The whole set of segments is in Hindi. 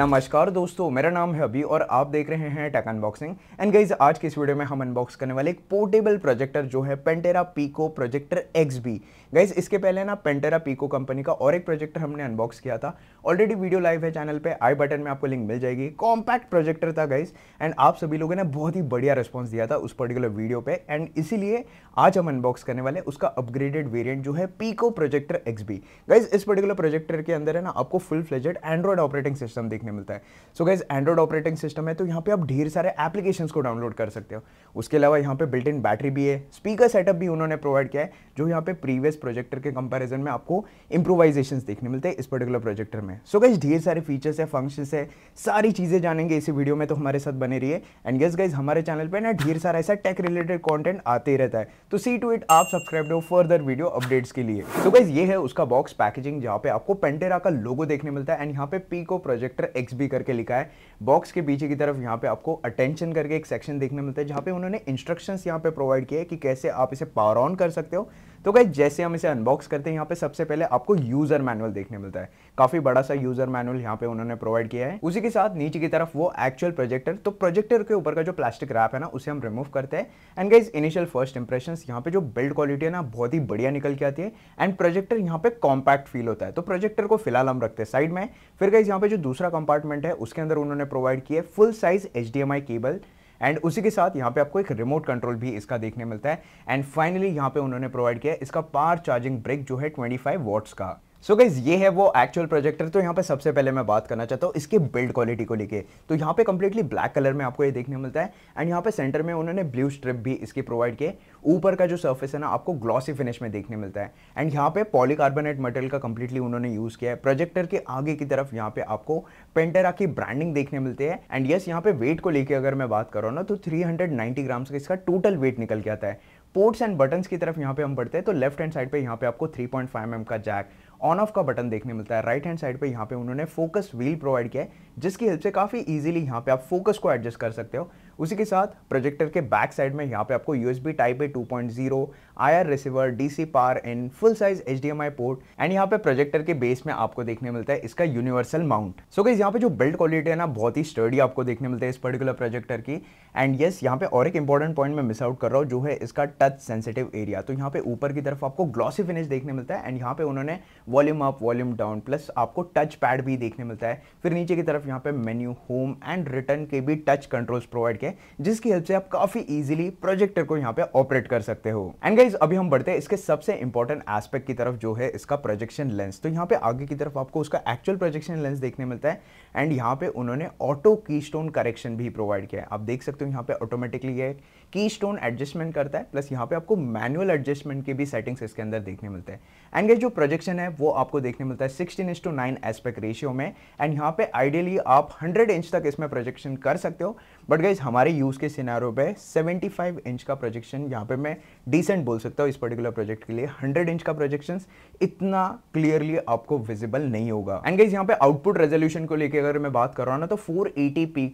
नमस्कार दोस्तों मेरा नाम है अभी और आप देख रहे हैं टेक अनबॉक्सिंग एंड गाइज आज के इस वीडियो में हम अनबॉक्स करने वाले एक पोर्टेबल प्रोजेक्टर जो है Pantera pico projector X B guys इसके पहले ना पेंटेरा पीको कंपनी का और एक प्रोजेक्टर हमने अनबॉक्स किया था ऑलरेडी वीडियो लाइव है चैनल पे आई बटन में आपको लिंक मिल जाएगी कॉम्पैक्ट प्रोजेक्टर था गाइज एंड आप सभी लोगों ने बहुत ही बढ़िया रिस्पॉन्स दिया था उस पर्टिकुलर वीडियो पर एंड इसीलिए आज हम अनबॉक्स करने वाले उसका अपग्रेडेड वेरियंट जो है pico projector X B guys इस पर्टिकुलर प्रोजेक्टर के अंदर है ना आपको full fledged Android operating system देखने देखने मिलता है so guys Android operating system है तो यहाँ पे आप ढेर सारे एप्लीकेशन को डाउनलोड कर सकते हो उसके अलावा यहाँ पे बिल्ट इन बैटरी भी है स्पीकर सेटअप भी उन्होंने प्रोवाइड किया है जो यहाँ पे प्रीवियस प्रोजेक्टर के कंपेरिजन में आपको इंप्रोवाइजेशन देखने मिलते हैं इस पर्टिकुलर प्रोजेक्टर में सो so गाइज ढेर सारे फीचर्स है फंक्शन है सारी चीज़ें जानेंगे इसी वीडियो में तो हमारे साथ बने रही एंड यस गाइज हमारे चैनल पर ना ढेर सारा ऐसा टेक रिलेटेड कॉन्टेंट आते रहता है तो सी टू इट आप सब्सक्राइब हो फर्दर वीडियो अपडेट्स के लिए तो so गाइज ये है उसका बॉक्स पैकेजिंग जहाँ पे आपको पेंटेरा का लोगो देखने मिलता है एंड यहाँ पे पीको प्रोजेक्टर एक्स भी करके लिखा है बॉक्स के पीछे की तरफ यहाँ पे आपको अटेंशन करके एक सेक्शन देखने मिलता है जहाँ पे उन्होंने इंस्ट्रक्शंस यहाँ पे प्रोवाइड है कि कैसे आप इसे पावर ऑन कर सकते हो तो गाइज जैसे हम इसे अनबॉक्स करते हैं यहाँ पे सबसे पहले आपको यूजर मैनुअल देखने मिलता है काफी बड़ा सा यूजर मैनुअल यहाँ पे उन्होंने प्रोवाइड किया है उसी के साथ नीचे की तरफ वो एक्चुअल प्रोजेक्टर तो प्रोजेक्टर के ऊपर का जो प्लास्टिक रैप है ना उसे हम रिमूव करते हैं and guys initial first impression यहाँ पे जो बिल्ड क्वालिटी है ना बहुत ही बढ़िया निकल के आती है एंड प्रोजेक्टर यहाँ पे कॉम्पैक्ट फील होता है तो प्रोजेक्टर को फिलहाल हम रखते हैं साइड में फिर गाइज यहाँ पे जो दूसरा कंपार्टमेंट है उसके अंदर उन्होंने प्रोवाइड किया है full size H cable and उसी के साथ यहाँ पे आपको एक रिमोट कंट्रोल भी इसका देखने मिलता है एंड फाइनली यहाँ पे उन्होंने प्रोवाइड किया इसका पार चार्जिंग ब्रेक जो है 25 वॉट्स का सो so गाइज ये है वो एक्चुअल प्रोजेक्टर तो यहाँ पे सबसे पहले मैं बात करना चाहता हूँ इसके बिल्ड क्वालिटी को लेके तो यहाँ पे कंप्लीटली ब्लैक कलर में आपको ये देखने मिलता है एंड यहाँ पे सेंटर में उन्होंने ब्लू स्ट्रिप भी इसकी प्रोवाइड किए ऊपर का जो सर्फेस है ना आपको ग्लॉसी फिनिश में देखने मिलता है एंड यहाँ पे पॉलीकार्बोनेट मटेरियल का कंप्लीटली उन्होंने यूज़ किया है प्रोजेक्टर के आगे की तरफ यहाँ पे आपको पेंटेरा की ब्रांडिंग देखने मिलती है एंड यस यहाँ पे वेट को लेकर अगर मैं बात करूँ ना तो थ्री ग्राम्स का इसका टोटल वेट निकल के आता है पोर्ट्स एंड बटन्स की तरफ यहाँ पे हम बढ़ते हैं तो लेफ्ट हैंड साइड पे यहाँ पे आपको 3.5 पॉइंट mm का जैक ऑन ऑफ का बटन देखने मिलता है राइट हैंड साइड पे यहाँ पे उन्होंने फोकस व्हील प्रोवाइड किया है जिसकी हेल्प से काफ़ी इजीली यहाँ पे आप फोकस को एडजस्ट कर सकते हो उसी के साथ प्रोजेक्टर के बैक साइड में यहाँ पे आपको U S B type A two point zero I R receiver D C पार in full size H D M I port and यहाँ पे प्रोजेक्टर के बेस में आपको देखने मिलता है इसका यूनिवर्सल माउंट सो गई यहाँ पे जो बिल्ड क्वालिटी है ना बहुत ही स्टडी आपको देखने मिलता है इस पर्टिकुलर प्रोजेक्टर की एंड येस yes, यहाँ पे और एक इंपॉर्टेंट पॉइंट मैं मिस आउट कर रहा हूँ जो है इसका टच सेंसिटिव एरिया तो यहाँ पे ऊपर की तरफ आपको ग्लॉसी फिनिश देखने मिलता है एंड यहाँ पे उन्होंने volume up volume down plus आपको टच पैड भी देखने मिलता है फिर नीचे की तरफ यहाँ पे मेन्यू होम एंड रिटर्न के भी टच कंट्रोल्स प्रोवाइड किए जिसकी हेल्प से आप काफी इजीली प्रोजेक्टर को यहाँ पे ऑपरेट कर सकते हो एंड गाइज अभी हम बढ़ते हैं इसके सबसे इंपॉर्टेंट एस्पेक्ट की तरफ जो है इसका प्रोजेक्शन लेंस तो यहाँ पे आगे की तरफ आपको उसका एक्चुअल प्रोजेक्शन लेंस देखने मिलता है एंड यहाँ पे उन्होंने ऑटो की स्टोन करेक्शन भी प्रोवाइड किया है आप देख सकते हो यहाँ पे ऑटोमेटिकली ये की स्टोन एडजस्टमेंट करता है प्लस यहाँ पे आपको मैनुअल एडजस्टमेंट के भी सेटिंग्स इसके अंदर देखने मिलते हैं एंड ये जो प्रोजेक्शन है वो आपको देखने मिलता है sixteen is to nine aspect ratio में एंड यहाँ पे आइडियली आप हंड्रेड इंच तक इसमें प्रोजेक्शन कर सकते हो बट गाइज हमारे यूज़ के सिनारो पे 75 इंच का प्रोजेक्शन यहाँ पे मैं डिसेंट बोल सकता हूँ इस पर्टिकुलर प्रोजेक्ट के लिए 100 इंच का प्रोजेक्शन इतना क्लियरली आपको विजिबल नहीं होगा एंड गाइज यहाँ पे आउटपुट रेजोल्यूशन को लेकर अगर मैं बात कर रहा हूँ ना तो फोर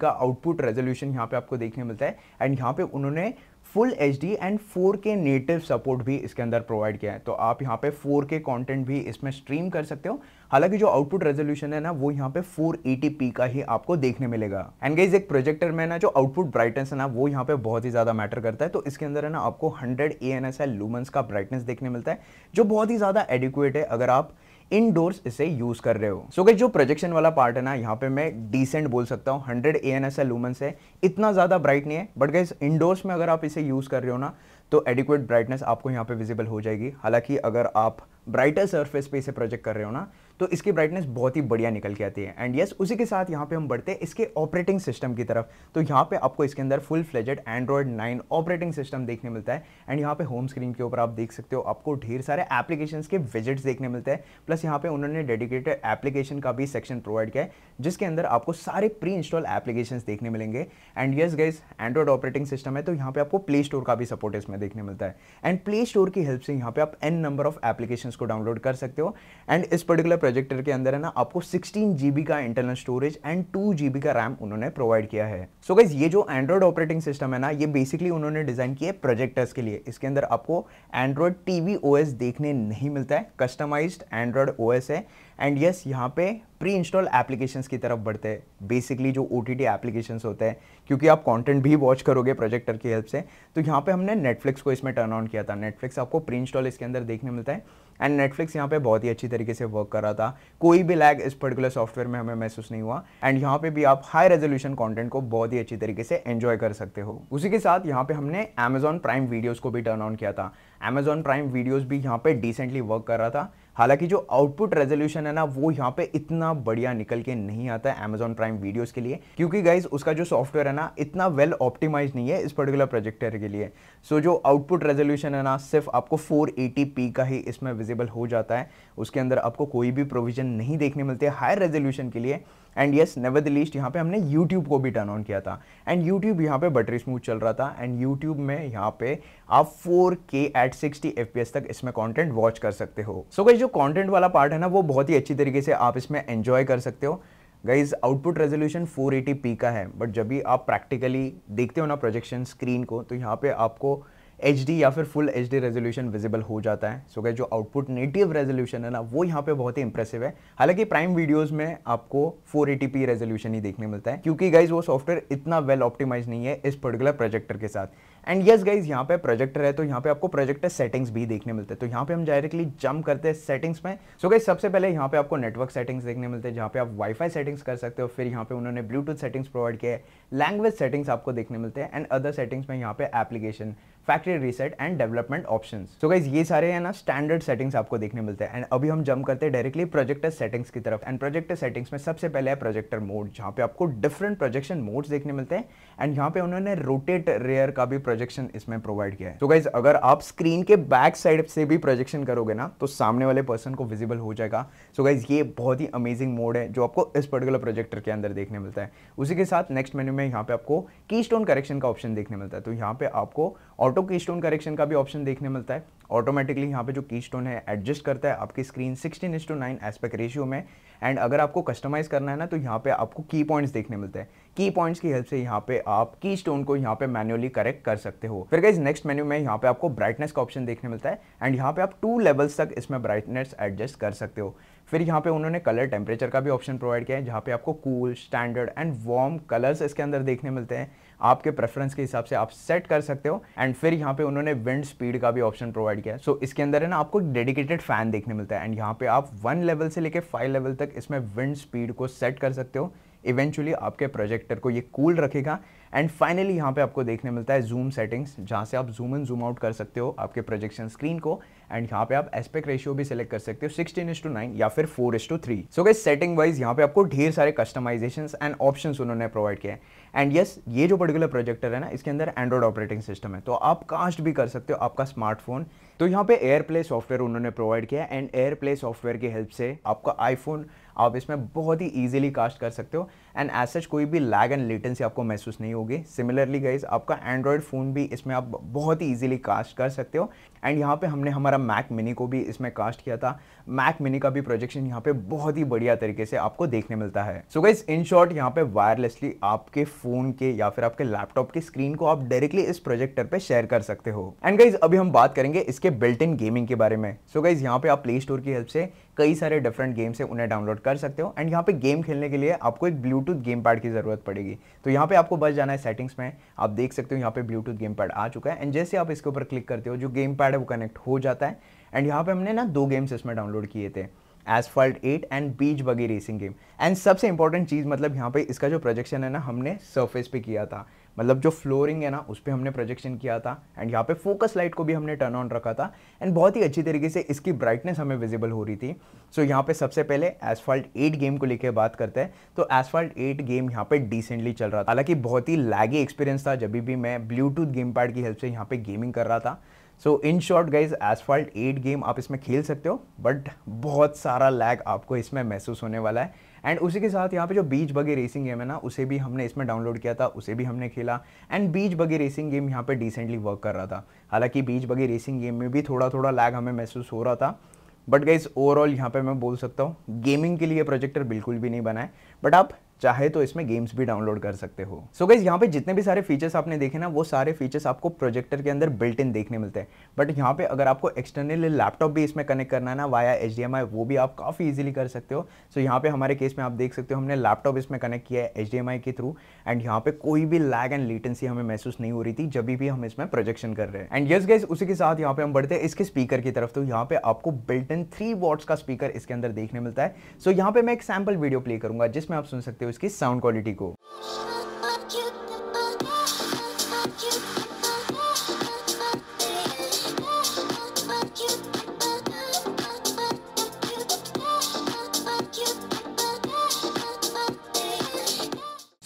का आउटपुट रेजोल्यूशन यहाँ पे आपको देखने मिलता है एंड यहाँ पे उन्होंने full H D and four K native support भी इसके अंदर प्रोवाइड किया है तो आप यहाँ पे फोर के कॉन्टेंट भी इसमें स्ट्रीम कर सकते हो हालांकि जो आउटपुट रेजोल्यूशन है ना वो यहाँ पे 480p का ही आपको देखने मिलेगा एंड गाइज एक प्रोजेक्टर में ना जो आउटपुट ब्राइटनेस है ना वो यहाँ पे बहुत ही ज़्यादा मैटर करता है तो इसके अंदर है ना आपको हंड्रेड ए एन लूमेंस का ब्राइटनेस देखने मिलता है जो बहुत ही ज़्यादा एडिकुएट है अगर आप इनडोर्स इसे यूज कर रहे हो सो so, जो प्रोजेक्शन वाला पार्ट है ना यहाँ पे मैं डिसेंट बोल सकता हूँ hundred A N S L lumens है इतना ज़्यादा ब्राइट नहीं है बट गाइज इनडोर्स में अगर आप इसे यूज़ कर रहे हो ना तो एडिक्वेट ब्राइटनेस आपको यहाँ पे विजिबल हो जाएगी हालांकि अगर आप ब्राइटर सरफेस पे इसे प्रोजेक्ट कर रहे हो ना तो इसकी ब्राइटनेस बहुत ही बढ़िया निकल के आती है एंड यस yes, उसी के साथ यहाँ पे हम बढ़ते हैं इसके ऑपरेटिंग सिस्टम की तरफ तो यहाँ पे आपको इसके अंदर full fledged Android nine operating system देखने मिलता है एंड यहाँ पे होम स्क्रीन के ऊपर आप देख सकते हो आपको ढेर सारे एप्लीकेशन के विजिट्स देखने मिलते हैं प्लस यहाँ पे उन्होंने डेडिकेटेड एप्लीकेशन का भी सेक्शन प्रोवाइड किया है जिसके अंदर आपको सारे प्री इंस्टॉल एप्लीकेशन देखने मिलेंगे and yes guys Android operating system है तो यहाँ पे आपको प्ले स्टोर का भी सपोर्ट इसमें देखने मिलता है एंड प्ले स्टोर की हेल्प से यहाँ पे आप एन नंबर ऑफ एप्लीकेशन को डाउनलोड कर सकते हो एंड इस पर्टिकुलर प्रोजेक्टर के अंदर है ना आपको सिक्सटीन जीबी का internal storage and two GB का रैम उन्होंने प्रोवाइड किया है सो so गाइज ये जो एंड्रॉइड ऑपरेटिंग सिस्टम है ना ये बेसिकली उन्होंने डिजाइन किया है प्रोजेक्टर्स के लिए इसके अंदर आपको एंड्रॉयड टीवी ओएस देखने नहीं मिलता है कस्टमाइज एंड्रॉयड ओएस है एंड यस yes, यहाँ पे प्री इंस्टॉल एप्लीकेशन की तरफ बढ़ते हैं बेसिकली जो ओ टी टी होते हैं क्योंकि आप कंटेंट भी वॉच करोगे प्रोजेक्टर की हेल्प से तो यहाँ पे हमने नेटफ्लिक्स को इसमें टर्न ऑन किया था नेटफ्लिक्स आपको प्री इंस्टॉल इसके अंदर देखने मिलता है एंड नेटफ्लिक्स यहाँ पे बहुत ही अच्छी तरीके से वर्क कर रहा था कोई भी लैग इस पर्टिकुलर सॉफ्टवेयर में हमें महसूस नहीं हुआ एंड यहाँ पे भी आप हाई रेजोल्यूशन कंटेंट को बहुत ही अच्छी तरीके से एंजॉय कर सकते हो उसी के साथ यहाँ पे हमने अमेजॉन प्राइम वीडियोज़ को भी टर्न ऑन किया था अमेजॉन प्राइम वीडियोज़ भी यहाँ पे डिसेंटली वर्क कर रहा था हालांकि जो आउटपुट रेजोल्यूशन है ना वो यहाँ पे इतना बढ़िया निकल के नहीं आता है अमेजॉन प्राइम वीडियोज के लिए क्योंकि गाइज उसका जो सॉफ्टवेयर है ना इतना वेल ऑप्टिमाइज नहीं है इस पर्टिकुलर प्रोजेक्टर के लिए सो so, जो आउटपुट रेजोल्यूशन है ना सिर्फ आपको 480p का ही इसमें विजिबल हो जाता है उसके अंदर आपको कोई भी प्रोविजन नहीं देखने मिलते हायर रेजोल्यूशन के लिए and yes never the least यहाँ पे हमने यूट्यूब को भी टर्न ऑन किया था एंड यूट्यूब यहाँ पे बटरी स्मूथ चल रहा था एंड यूट्यूब में यहाँ पे आप 4K एट 60 FPS तक इसमें कंटेंट वॉच कर सकते हो सो so, guys, जो जो कंटेंट वाला पार्ट है ना वो बहुत ही अच्छी तरीके से आप इसमें एंजॉय कर सकते हो गाइज आउटपुट रेजोल्यूशन 480p का है बट जब भी आप प्रैक्टिकली देखते हो ना प्रोजेक्शन स्क्रीन को तो यहाँ पे आपको एच या फिर full H D resolution visible हो जाता है सो so, गाइज जो आउटपुट नेटिव रेजोल्यूशन है ना वो यहाँ पे बहुत ही इंप्रेसिव है हालांकि प्राइम वीडियोस में आपको 480p रेजोल्यूशन ही देखने मिलता है क्योंकि गाइज वो सॉफ्टवेयर इतना वेल well ऑप्टिमाइज नहीं है इस पर्टिकुलर प्रोजेक्टर के साथ एंड यस गाइज यहाँ पे प्रोजेक्टर है तो यहाँ पे आपको प्रोजेक्टर सेटिंग्स भी देखने मिलते हैं तो यहाँ पे हम डायरेक्टली जंप करते हैं सेटिंग्स में सो गाइज सबसे पहले यहाँ पे आपको नेटवर्क सेटिंग्स देखने मिलते हैं जहाँ पे आप वाईफाई सेटिंग्स कर सकते हो फिर यहाँ पे उन्होंने ब्लूटूथ सेटिंग्स प्रोवाइड किया है लैंग्वेज सेटिंग्स आपको देखने मिलते हैं एंड अदर सेटिंग्स में यहाँ पे application factory reset and development option so guys ये सारे है ना स्टैंडर्ड सेटिंग्स आपको देखने मिलते हैं एंड अभी हम जम करते हैं डायरेक्टली प्रोजेक्टर सेटिंग्स की तरफ एंड प्रोजेक्टर सेटिंग्स में सबसे पहले है प्रोजेक्टर मोड जहाँ पे आपको डिफरेंट प्रोजेक्शन मोड्स देखने मिलते हैं एंड यहाँ पे उन्होंने रोटेट रेयर का भी प्रोजेक्शन इसमें प्रोवाइड किया है तो so गाइज अगर आप स्क्रीन के बैक साइड से भी प्रोजेक्शन करोगे ना तो सामने वाले पर्सन को विजिबल हो जाएगा सो so गाइज ये बहुत ही अमेजिंग मोड है जो आपको इस पर्टिकुलर प्रोजेक्टर के अंदर देखने मिलता है उसी के साथ नेक्स्ट मेन्यू में यहाँ पे आपको की स्टोन करेक्शन का ऑप्शन देखने मिलता है तो यहाँ पे आपको और ऑटो की स्टोन करेक्शन का भी ऑप्शन देखने मिलता है ऑटोमेटिकली यहाँ पे जो की स्टोन है एडजस्ट करता है आपकी screen sixteen is to nine aspect ratio में एंड अगर आपको कस्टमाइज़ करना है ना तो यहाँ पे आपको की पॉइंट्स देखने मिलते हैं की पॉइंट्स की हेल्प से यहाँ पे आप की स्टोन को यहाँ पे मैन्युअली करेक्ट कर सकते हो फिर गाइज नेक्स्ट मेन्यू में यहाँ पे आपको ब्राइटनेस का ऑप्शन देखने मिलता है एंड यहाँ पे आप टू लेवल्स तक इसमें ब्राइटनेस एडजस्ट कर सकते हो फिर यहाँ पे उन्होंने कलर टेम्परेचर का भी ऑप्शन प्रोवाइड किया है जहाँ पे आपको cool standard and warm colours इसके अंदर देखने मिलते हैं आपके प्रेफरेंस के हिसाब से आप सेट कर सकते हो एंड फिर यहाँ पे उन्होंने विंड स्पीड का भी ऑप्शन प्रोवाइड किया है सो so, इसके अंदर है ना आपको एक डेडिकेटेड फैन देखने मिलता है एंड यहाँ पे आप वन लेवल से लेकर फाइव लेवल तक इसमें विंड स्पीड को सेट कर सकते हो इवेंचुअली आपके प्रोजेक्टर को ये कूल रखेगा एंड फाइनली यहाँ पे आपको देखने मिलता है जूम सेटिंग्स जहाँ से आप जूम इन जूम आउट कर सकते हो आपके प्रोजेक्शन स्क्रीन को एंड यहाँ पे आप एस्पेक्ट रेशियो भी सिलेक्ट कर सकते हो सिक्सटीन इस टू नाइन या फिर फोर इस टू थ्री सो गई सेटिंग वाइज यहाँ पे आपको ढेर सारे कस्टमाइजेशन एंड ऑप्शन उन्होंने प्रोवाइड किया है एंड येस yes, ये जो पर्टिकुलर प्रोजेक्टर है ना इसके अंदर एंड्रॉइड ऑपरेटिंग सिस्टम है तो आप कास्ट भी कर सकते हो आपका स्मार्टफोन तो यहाँ पे एयर प्ले सॉफ्टवेयर उन्होंने प्रोवाइड किया एंड एयर प्ले सॉफ्टवेयर की हेल्प से आपका आईफोन आप इसमें बहुत ही ईजिली कास्ट कर सकते हो एंड एज सच कोई भी लैग एंड लेटेंसी आपको महसूस नहीं होगी सिमिलरली गाइज आपका एंड्रॉयड फ़ोन भी इसमें आप बहुत ही ईजिली कास्ट कर सकते हो एंड यहाँ पे हमने हमारा मैक मिनी को भी इसमें कास्ट किया था मैक मिनी का भी प्रोजेक्शन यहाँ पे बहुत ही बढ़िया तरीके से आपको देखने मिलता है सो गाइज इन शॉर्ट यहाँ पे वायरलेसली आपके फोन के या फिर आपके लैपटॉप की स्क्रीन को आप डायरेक्टली इस प्रोजेक्टर पे शेयर कर सकते हो एंड गाइज अभी हम बात करेंगे इसके बिल्ट इन गेमिंग के बारे में सो गाइज यहाँ पे आप प्ले स्टोर की हेल्प से कई सारे डिफरेंट गेम्स है उन्हें डाउनलोड कर सकते हो एंड यहाँ पे गेम खेलने के लिए आपको एक ब्लूटूथ गेम पैड की जरूरत पड़ेगी तो यहाँ पे आपको बस जाना है सेटिंग्स में आप देख सकते हो यहाँ पे ब्लूटूथ गेम पैड आ चुका है एंड जैसे आप इसके ऊपर क्लिक करते हो जो गेम पैड है वो कनेक्ट हो जाता है एंड यहाँ पे हमने ना दो गेम्स इसमें डाउनलोड किए थे asphalt eight and beach buggy racing game and सबसे इंपॉर्टेंट चीज़ मतलब यहाँ पे इसका जो प्रोजेक्शन है ना हमने सर्फेस पे किया था मतलब जो फ्लोरिंग है ना उस पर हमने प्रोजेक्शन किया था एंड यहाँ पे फोकस लाइट को भी हमने टर्न ऑन रखा था एंड बहुत ही अच्छी तरीके से इसकी ब्राइटनेस हमें विजिबल हो रही थी सो so, यहाँ पे सबसे पहले एसफॉल्ट एट गेम को लेकर बात करते हैं तो एसफॉल्ट एट गेम यहाँ पे डिसेंटली चल रहा था हालांकि बहुत ही लैगी एक्सपीरियंस था जब भी मैं ब्लूटूथ गेम पैड की हेल्प से यहाँ पे गेमिंग कर रहा था so in short guys Asphalt eight game आप इसमें खेल सकते हो बट बहुत सारा लैग आपको इसमें महसूस होने वाला है एंड उसी के साथ यहाँ पे जो बीच बगे रेसिंग गेम है ना उसे भी हमने इसमें डाउनलोड किया था उसे भी हमने खेला एंड बीच बगे रेसिंग गेम यहाँ पे डिसेंटली वर्क कर रहा था हालांकि बीच बगे रेसिंग गेम में भी थोड़ा थोड़ा लैग हमें महसूस हो रहा था बट गाइज ओवरऑल यहाँ पे मैं बोल सकता हूँ गेमिंग के लिए प्रोजेक्टर बिल्कुल भी नहीं बनाए बट आप चाहे तो इसमें गेम्स भी डाउनलोड कर सकते हो सो so गाइज यहाँ पे जितने भी सारे फीचर्स आपने देखे ना वो सारे फीचर्स आपको प्रोजेक्टर के अंदर बिल्ट इन देखने मिलते हैं बट यहाँ पे अगर आपको एक्सटर्नल लैपटॉप भी इसमें कनेक्ट करना है ना वाया एच वो भी आप काफ़ी ईजिली कर सकते हो सो so यहाँ पे हमारे केस में आप देख सकते हो हमने लैपटॉप इसमें कनेक्ट किया है एच के थ्रू एंड यहाँ पे कोई भी लैग एंड लेटेंसी हमें महसूस नहीं हो रही थी जब भी हम इसमें प्रोजेक्शन कर रहे हैं एंड यस गाइज उसी के साथ यहाँ पे हम बढ़ते हैं इसके स्पीकर की तरफ तो यहाँ पे आपको बिल्ट इन थ्री वॉट्स का स्पीकर इसके अंदर देखने मिलता है सो यहाँ पे मैं एक सैम्पल वीडियो प्ले करूंगा जिसमें आप सुन सकते हो इसकी साउंड क्वालिटी को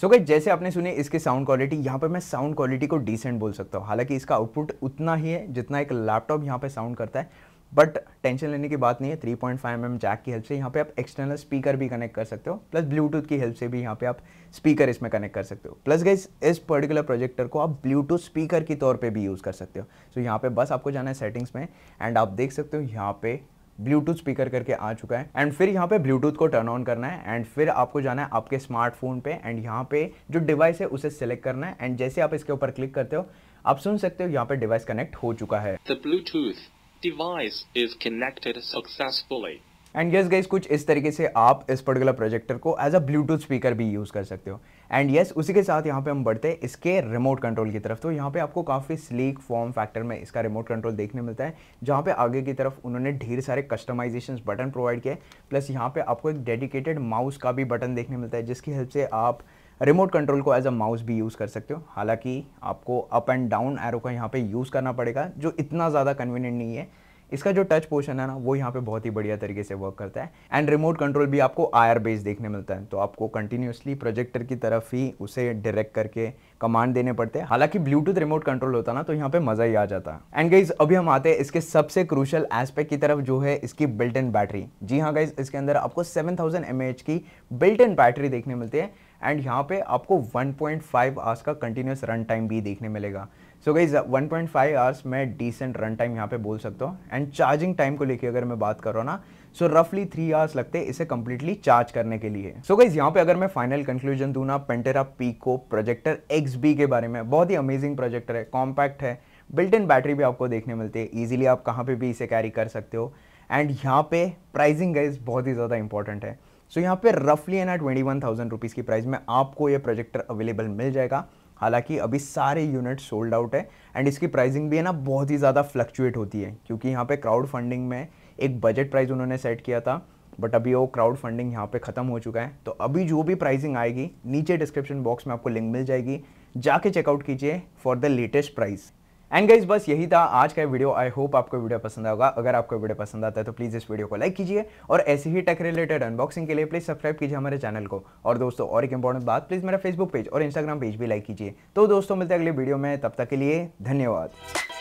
सो so गई जैसे आपने सुने इसकी साउंड क्वालिटी यहाँ पर मैं साउंड क्वालिटी को डिसेंट बोल सकता हूँ हालांकि इसका आउटपुट उतना ही है जितना एक लैपटॉप यहाँ पे साउंड करता है बट टेंशन लेने की बात नहीं है 3.5 पॉइंट mm जैक की हेल्प से यहाँ पे आप एक्सटर्नल स्पीकर भी कनेक्ट कर सकते हो प्लस ब्लूटूथ की हेल्प से भी यहाँ पे आप स्पीकर इसमें कनेक्ट कर सकते हो प्लस गई इस पर्टिकुलर प्रोजेक्टर को आप ब्लूटूथ स्पीकर के तौर पे भी यूज़ कर सकते हो सो so, यहाँ पे बस आपको जाना है सेटिंग्स में एंड आप देख सकते हो यहाँ पे ब्लूटूथ स्पीकर करके आ चुका है एंड फिर यहाँ पे ब्लूटूथ को टर्न ऑन करना है एंड फिर आपको जाना है आपके स्मार्टफोन पे एंड यहाँ पे जो डिवाइस है उसे सिलेक्ट करना है एंड जैसे आप इसके ऊपर क्लिक करते हो आप सुन सकते हो यहाँ पे डिवाइस कनेक्ट हो चुका है Bluetooth device is connected successfully. And yes, guys, कुछ इस तरीके से आप इस पर्टिकुलर प्रोजेक्टर को एज अ ब्लूटूथ स्पीकर भी यूज़ कर सकते हो एंड यस yes, उसी के साथ यहाँ पे हम बढ़ते हैं इसके रिमोट कंट्रोल की तरफ तो यहाँ पे आपको काफ़ी स्लीक फॉर्म फैक्टर में इसका रिमोट कंट्रोल देखने मिलता है जहाँ पे आगे की तरफ उन्होंने ढेर सारे कस्टमाइजेशन बटन प्रोवाइड किए प्लस यहाँ पे आपको एक डेडिकेटेड माउस का भी बटन देखने मिलता है जिसकी हेल्प से आप रिमोट कंट्रोल को एज अ माउस भी यूज़ कर सकते हो हालांकि आपको अप एंड डाउन एरो का यहाँ पे यूज़ करना पड़ेगा जो इतना ज़्यादा कन्वीनियंट नहीं है इसका जो टच पोर्शन है ना वो यहाँ पे बहुत ही बढ़िया तरीके से वर्क करता है एंड रिमोट कंट्रोल भी आपको आयर बेस देखने मिलता है तो आपको कंटिन्यूसली प्रोजेक्टर की तरफ ही उसे डायरेक्ट करके कमांड देने पड़ते हैं हालांकि ब्लूटूथ रिमोट कंट्रोल होता ना तो यहाँ पे मज़ा ही आ जाता है एंड गाइज अभी हम आते हैं इसके सबसे क्रूशल एस्पेक्ट की तरफ जो है इसकी बिल्ट इन बैटरी जी हाँ गाइज इसके अंदर आपको सेवन थाउजेंड की बिल्ट इन बैटरी देखने मिलती है एंड यहाँ पे आपको 1.5 पॉइंट आवर्स का कंटिन्यूस रन टाइम भी देखने मिलेगा सो गाइज 1.5 पॉइंट आवर्स मैं डिसेंट रन टाइम यहाँ पे बोल सकता हूँ एंड चार्जिंग टाइम को लेके अगर मैं बात कर रहा हूँ ना सो रफली थ्री आवर्स लगते हैं इसे कंप्लीटली चार्ज करने के लिए सो गाइज यहाँ पे अगर मैं फाइनल कंक्लूजन दूँ ना पेंटेरा पीको प्रोजेक्टर एक्स के बारे में बहुत ही अमेजिंग प्रोजेक्टर है कॉम्पैक्ट है बिल्ट इन बैटरी भी आपको देखने मिलती है ईजिली आप कहाँ पर भी इसे कैरी कर सकते हो एंड यहाँ पे प्राइजिंग गाइज बहुत ही ज़्यादा इंपॉर्टेंट है सो so, यहाँ पे रफली है ना ट्वेंटी वन थाउजेंड रुपीज़ की प्राइस में आपको ये प्रोजेक्टर अवेलेबल मिल जाएगा हालांकि अभी सारे यूनिट सोल्ड आउट है एंड इसकी प्राइसिंग भी है ना बहुत ही ज़्यादा फ्लक्चुएट होती है क्योंकि यहाँ पे क्राउड फंडिंग में एक बजट प्राइस उन्होंने सेट किया था बट अभी वो क्राउड फंडिंग यहाँ पे ख़त्म हो चुका है तो अभी जो भी प्राइसिंग आएगी नीचे डिस्क्रिप्शन बॉक्स में आपको लिंक मिल जाएगी जाके चेकआउट कीजिए for the latest price and guys बस यही था आज का वीडियो आई होप आपको वीडियो पसंद आएगा अगर आपको वीडियो पसंद आता है तो प्लीज़ इस वीडियो को लाइक कीजिए और ऐसे ही टेक रिलेटेड अनबॉक्सिंग के लिए प्लीज़ सब्सक्राइब कीजिए हमारे चैनल को और दोस्तों और एक इंपॉर्टेंट बात प्लीज़ मेरा फेसबुक पेज और इंस्टाग्राम पेज भी लाइक कीजिए तो दोस्तों मिलते हैं अगले वीडियो में तब तक के लिए धन्यवाद